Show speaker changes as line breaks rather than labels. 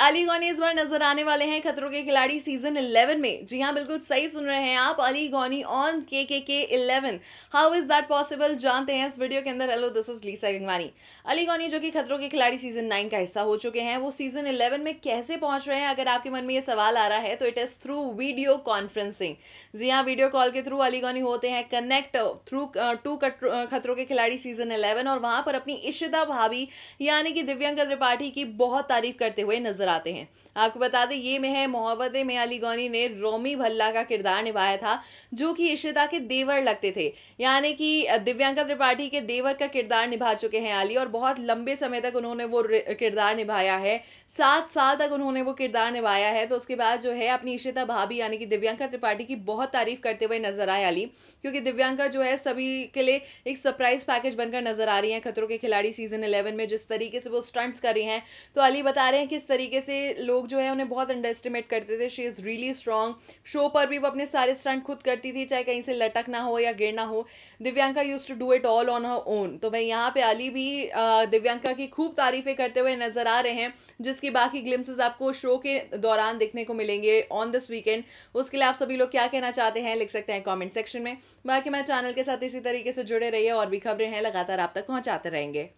गौनी इस बार नजर आने वाले हैं खतरों के खिलाड़ी सीजन 11 में जी हाँ बिल्कुल सही सुन रहे हैं आप Ali गौनी on K K K eleven how is that possible जानते हैं इस वीडियो के अंदर hello this is Lisa Gangwani Ali Goni जो कि खतरों के खिलाड़ी सीजन 9 का हिस्सा हो चुके हैं वो सीजन 11 में कैसे पहुंच रहे हैं अगर आपके मन में ये सवाल आ रहा है तो it is through video conferencing जी हाँ वीडियो कॉल के थ्रू अली गौनी होते हैं कनेक्ट थ्रू टू खतरों के खिलाड़ी सीजन इलेवन और वहां पर अपनी इश्ता भाभी यानी कि दिव्यांग त्रिपाठी की बहुत तारीफ करते हुए नजर नजर आते हैं आपको बता दें ये में है मोहब्बत में अली गौनी ने रोमी भल्ला का किरदार निभाया था जो कि इशिता के देवर लगते थे यानी कि दिव्यांका त्रिपाठी के देवर का किरदार निभा चुके हैं अली और बहुत लंबे समय तक उन्होंने वो किरदार निभाया है सात साल तक उन्होंने वो किरदार निभाया है तो उसके बाद जो है अपनी इशिता भाभी यानी कि दिव्यांका त्रिपाठी की बहुत तारीफ करते हुए नजर आए अली क्योंकि दिव्यांका जो है सभी के लिए एक सरप्राइज पैकेज बनकर नजर आ रही है खतरों के खिलाड़ी सीजन इलेवन में जिस तरीके से वो स्टंट्स कर रही हैं तो अली बता रहे हैं किस तरीके तरीके से लोग जो है उन्हें बहुत अंडर एस्टिमेट करते थे she is really strong show पर भी वो अपने सारे स्टंट खुद करती थी चाहे कहीं से लटक ना हो या गिर ना हो Divyanka use to do it all on her own तो भाई यहाँ पे अली भी दिव्यांका की खूब तारीफ़ें करते हुए नज़र आ रहे हैं जिसकी बाकी ग्लिम्सेज आपको शो के दौरान देखने को मिलेंगे ऑन दिस वीकेंड उसके लिए आप सभी लोग क्या कहना चाहते हैं लिख सकते हैं कॉमेंट सेक्शन में बाकी मैं चैनल के साथ इसी तरीके से जुड़े रहिए और भी खबरें हैं लगातार आप तक पहुँचाते रहेंगे